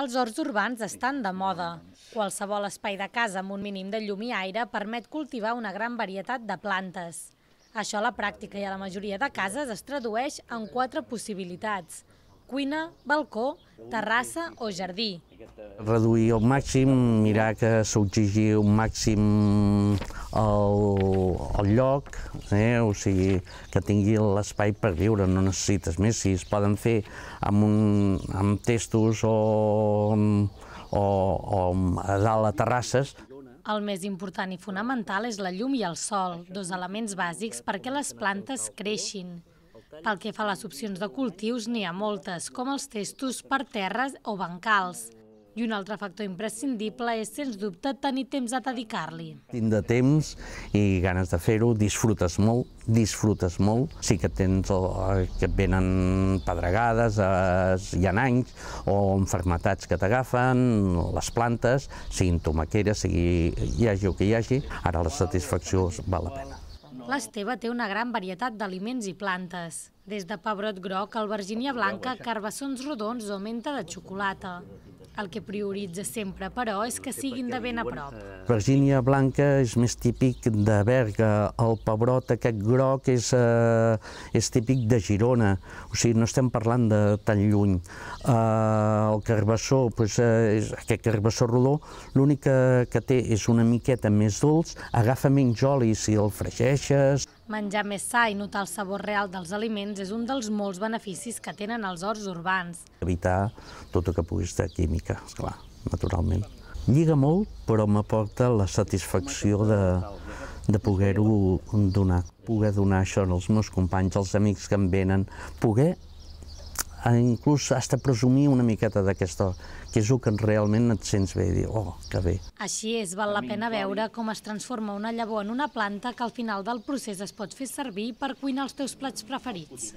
Els horts urbans estan de moda. Qualsevol espai de casa amb un mínim de llum i aire permet cultivar una gran varietat de plantes. Això a la pràctica i a la majoria de cases es tradueix en quatre possibilitats cuina, balcó, terrassa o jardí. Reduir al màxim, mirar que s'exigi un màxim el, el lloc, eh? o sigui, que tingui l'espai per viure, no necessites més. Si es poden fer amb, un, amb testos o, o, o a dalt a terrasses, el més important i fonamental és la llum i el sol, dos elements bàsics perquè les plantes creixin. Pel que fa a les opcions de cultius, n'hi ha moltes, com els testos per terres o bancals. I un altre factor imprescindible és, sens dubte, tenir temps a dedicar-li. de temps i ganes de fer-ho, disfrutes molt, disfrutes molt. Sí que tens o, oh, que et venen pedregades, es, hi ha anys, o enfermetats que t'agafen, les plantes, siguin tomaqueres, sigui, hi hagi el que hi hagi, ara la satisfacció val la pena. L'Esteve té una gran varietat d'aliments i plantes, des de pebrot groc, albergínia blanca, carbassons rodons o menta de xocolata. El que prioritza sempre, però, és que siguin de ben a prop. Virgínia blanca és més típic de Berga, el pebrot aquest groc és, eh, és típic de Girona, o sigui, no estem parlant de tan lluny. Eh, el carbassó, doncs, eh, és aquest carbassó rodó, l'únic que, que té és una miqueta més dolç, agafa menys oli si el fregeixes. Menjar més sa i notar el sabor real dels aliments és un dels molts beneficis que tenen els horts urbans. Evitar tot el que pugui estar química, esclar, naturalment. Lliga molt, però m'aporta la satisfacció de, de poder-ho donar, poder donar això als meus companys, als amics que em venen, poder inclús hasta presumir una miqueta d'aquesta, que és el que realment et sents bé, dir, oh, que bé. Així és, val la pena veure com es transforma una llavor en una planta que al final del procés es pot fer servir per cuinar els teus plats preferits.